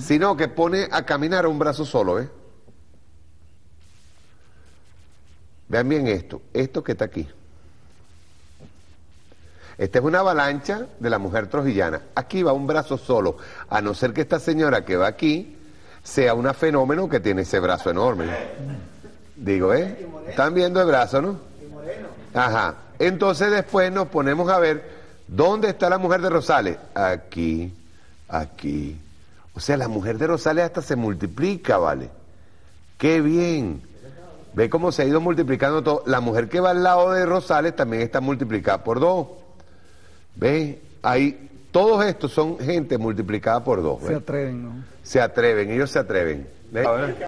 sino que pone a caminar un brazo solo, ¿eh? Vean bien esto, esto que está aquí. Esta es una avalancha de la mujer trojillana. Aquí va un brazo solo, a no ser que esta señora que va aquí sea un fenómeno que tiene ese brazo enorme. Digo, ¿eh? Están viendo el brazo, ¿no? Ajá. Entonces después nos ponemos a ver dónde está la mujer de Rosales. Aquí, aquí, o sea, la mujer de Rosales hasta se multiplica, ¿vale? ¡Qué bien! Ve cómo se ha ido multiplicando todo. La mujer que va al lado de Rosales también está multiplicada por dos. ¿Ve? Ahí, todos estos son gente multiplicada por dos. Se atreven, ¿no? Se atreven, ellos se atreven.